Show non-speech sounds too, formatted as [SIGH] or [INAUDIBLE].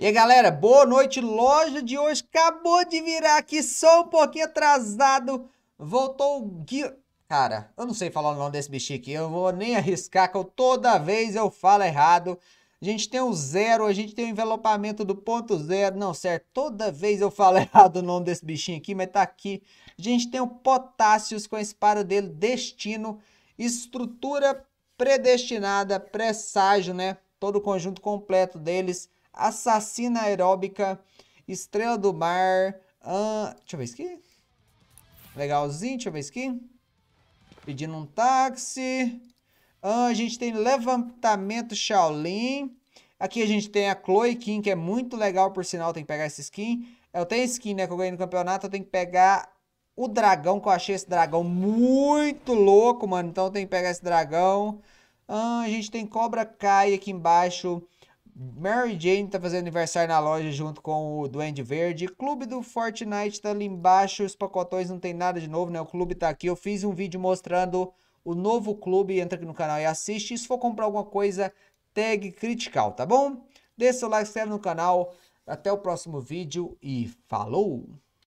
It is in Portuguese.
E aí, galera, boa noite. Loja de hoje acabou de virar aqui, só um pouquinho atrasado. Voltou o Gui... Cara, eu não sei falar o nome desse bichinho aqui, eu vou nem arriscar, que eu, toda vez eu falo errado. A gente tem o zero, a gente tem o envelopamento do ponto zero, não, certo? Toda vez eu falo [LAUGHS] errado o nome desse bichinho aqui, mas tá aqui. A gente tem o Potássios com a espada dele, Destino, Estrutura Predestinada, Presságio, né? Todo o conjunto completo deles Assassina Aeróbica, Estrela do Mar. Uh, deixa eu ver isso aqui. Legalzinho, deixa eu ver isso aqui. Pedindo um táxi. Uh, a gente tem Levantamento Shaolin. Aqui a gente tem a Chloe Kim, que é muito legal, por sinal, tem que pegar essa skin. Eu tenho skin, né, que eu ganhei no campeonato, eu tenho que pegar o dragão, que eu achei esse dragão muito louco, mano. Então eu tenho que pegar esse dragão. a gente tem Cobra Kai aqui embaixo. Mary Jane tá fazendo aniversário na loja junto com o Duende Verde. Clube do Fortnite tá ali embaixo. Os pacotões não tem nada de novo, né? O clube tá aqui. Eu fiz um vídeo mostrando o novo clube. Entra aqui no canal e assiste. E se for comprar alguma coisa, tag Critical, tá bom? Deixa seu like, se inscreve no canal. Até o próximo vídeo e falou!